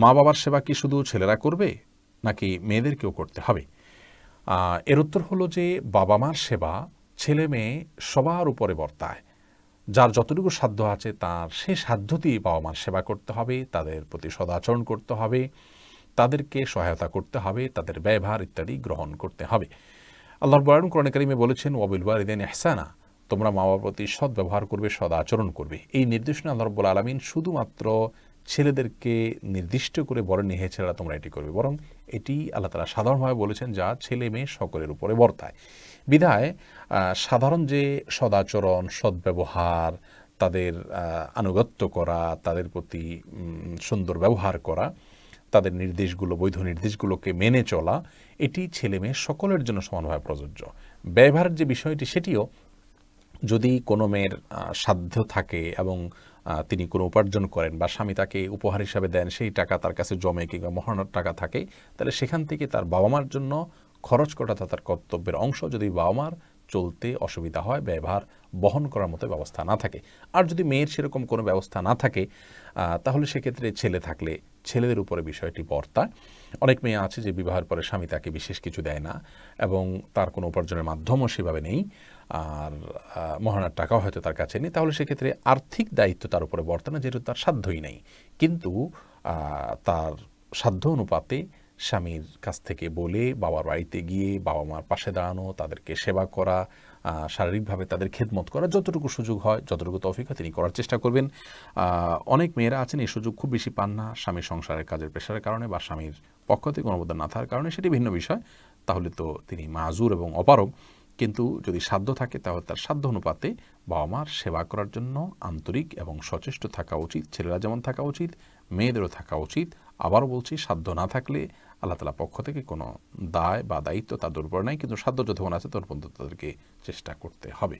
মা বাবার সেবা কি শুধু ছেলেরা করবে নাকি মেয়েদেরকেও করতে হবে এর উত্তর হলো যে বাবা মার সেবা ছেলে মেয়ে সবার উপরে বর্তায় যার যতটুকু সাধ্য আছে তার সেই সাধ্য দিয়ে বাবা মার সেবা করতে হবে তাদের প্রতি সদাচরণ করতে হবে তাদেরকে সহায়তা করতে হবে তাদের ব্যবহার ইত্যাদি গ্রহণ করতে হবে আল্লাহর বয়ান কোরআন করিমে বলেছেন ওয়াবিল ইদেন এহসানা তোমরা মা বাবার প্রতি সদ্ব্যবহার করবে সদাচরণ করবে এই নির্দেশনা আল্লাহর আলমিন শুধুমাত্র ছেলেদেরকে নির্দিষ্ট করে বলেনি হে ছেলেরা তোমরা এটি করবে বরং এটি আল্লাহ তালা সাধারণভাবে বলেছেন যা ছেলে মেয়ে সকলের উপরে বর্তায় বিধায় সাধারণ যে সদাচরণ সদ্ব্যবহার তাদের আনুগত্য করা তাদের প্রতি সুন্দর ব্যবহার করা তাদের নির্দেশগুলো বৈধ নির্দেশগুলোকে মেনে চলা এটি ছেলে মেয়ে সকলের জন্য সমানভাবে প্রযোজ্য ব্যবহারের যে বিষয়টি সেটিও যদি কোনো মেয়ের সাধ্য থাকে এবং তিনি কোনো উপার্জন করেন বা স্বামী তাকে উপহার হিসাবে দেন সেই টাকা তার কাছে জমে কিংবা মহানার টাকা থাকে তাহলে সেখান থেকে তার বাবা মার জন্য খরচ করাটা তার কর্তব্যের অংশ যদি বাবা মার চলতে অসুবিধা হয় ব্যবহার বহন করার মতো ব্যবস্থা না থাকে আর যদি মেয়ের সেরকম কোনো ব্যবস্থা না থাকে তাহলে সেক্ষেত্রে ছেলে থাকলে ছেলেদের উপরে বিষয়টি বর্তা অনেক মেয়ে আছে যে বিবাহের পরে স্বামী তাকে বিশেষ কিছু দেয় না এবং তার কোনো উপার্জনের মাধ্যমও সেভাবে নেই আর মহানার টাকাও হয়তো তার কাছে নেই তাহলে সেক্ষেত্রে আর্থিক দায়িত্ব তার উপরে বর্তা না যেহেতু তার সাধ্যই নেই কিন্তু তার সাধ্য অনুপাতে স্বামীর কাছ থেকে বলে বাবার বাড়িতে গিয়ে বাবা মার পাশে দাঁড়ানো তাদেরকে সেবা করা শারীরিকভাবে তাদের খেদমত করা যতটুকু সুযোগ হয় যতটুকু তফিক হয় তিনি করার চেষ্টা করবেন অনেক মেয়েরা আছেন এই সুযোগ খুব বেশি পান না স্বামীর সংসারের কাজের প্রেশারের কারণে বা স্বামীর পক্ষ থেকে অনুমোদন না থাকার কারণে সেটি ভিন্ন বিষয় তাহলে তো তিনি মাজুর এবং অপারক কিন্তু যদি সাধ্য থাকে তাহলে তার সাধ্য অনুপাতে বাবা মার সেবা করার জন্য আন্তরিক এবং সচেষ্ট থাকা উচিত ছেলেরা যেমন থাকা উচিত মেয়েদেরও থাকা উচিত আবারও বলছি সাধ্য না থাকলে আল্লাহ তালা পক্ষ থেকে কোনো দায় বা দায়িত্ব তাদের উপর নাই কিন্তু সাধ্য যতক্ষণ আছে তখন পর্যন্ত তাদেরকে চেষ্টা করতে হবে